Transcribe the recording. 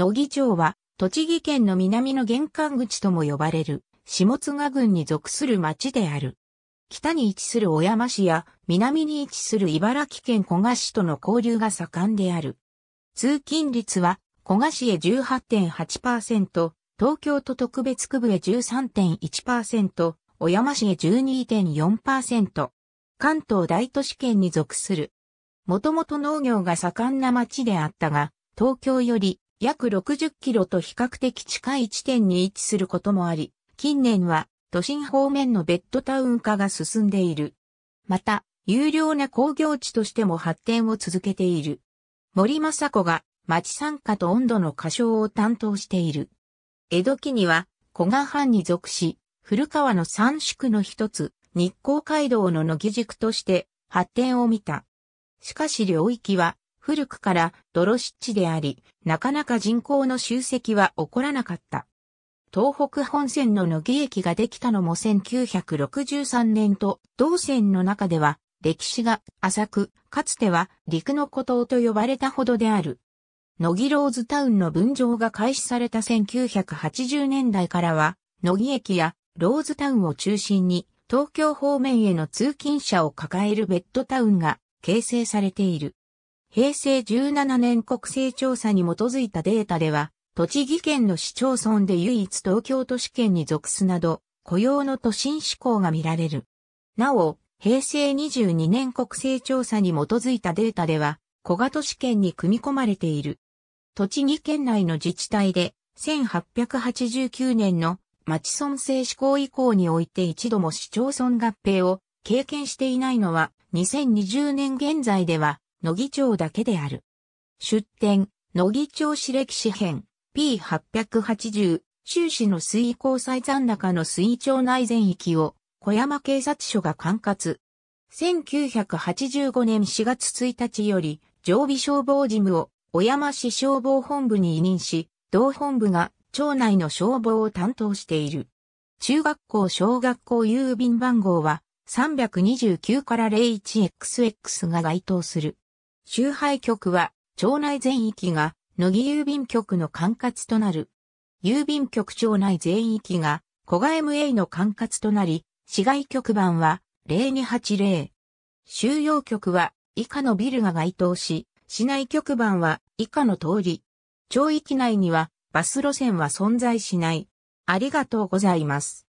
野木町は、栃木県の南の玄関口とも呼ばれる、下津賀郡に属する町である。北に位置する小山市や、南に位置する茨城県古河市との交流が盛んである。通勤率は、古河市へ18.8%、東京都特別区部へ13.1%、小山市へ12.4%。関東大都市圏に属する。もともと農業が盛んな町であったが、東京より約60キロと比較的近い地点に位置することもあり、近年は都心方面のベッドタウン化が進んでいる。また、有料な工業地としても発展を続けている。森政子が町参加と温度の歌唱を担当している。江戸期には古賀藩に属し、古川の三宿の一つ、日光街道の野木軸として発展を見た。しかし領域は古くから泥湿地であり、なかなか人口の集積は起こらなかった。東北本線の野木駅ができたのも1963年と、同線の中では歴史が浅く、かつては陸の孤島と呼ばれたほどである。野木ローズタウンの分譲が開始された1980年代からは、野木駅やローズタウンを中心に、東京方面への通勤者を抱えるベッドタウンが形成されている。平成17年国勢調査に基づいたデータでは、栃木県の市町村で唯一東京都市圏に属すなど、雇用の都心志向が見られる。なお、平成22年国勢調査に基づいたデータでは、小賀都市圏に組み込まれている。栃木県内の自治体で、1889年の町村制施行以降において一度も市町村合併を経験していないのは、2020年現在では野木町だけである。出典、野木町市歴史編、P880、州市の水位交際残高の水位町内全域を、小山警察署が管轄。1985年4月1日より、常備消防事務を、小山市消防本部に委任し、同本部が町内の消防を担当している。中学校小学校郵便番号は329から 01XX が該当する。集配局は、町内全域が、乃木郵便局の管轄となる。郵便局町内全域が、小賀 MA の管轄となり、市外局番は、0280。収容局は、以下のビルが該当し、市内局番は、以下の通り。町域内には、バス路線は存在しない。ありがとうございます。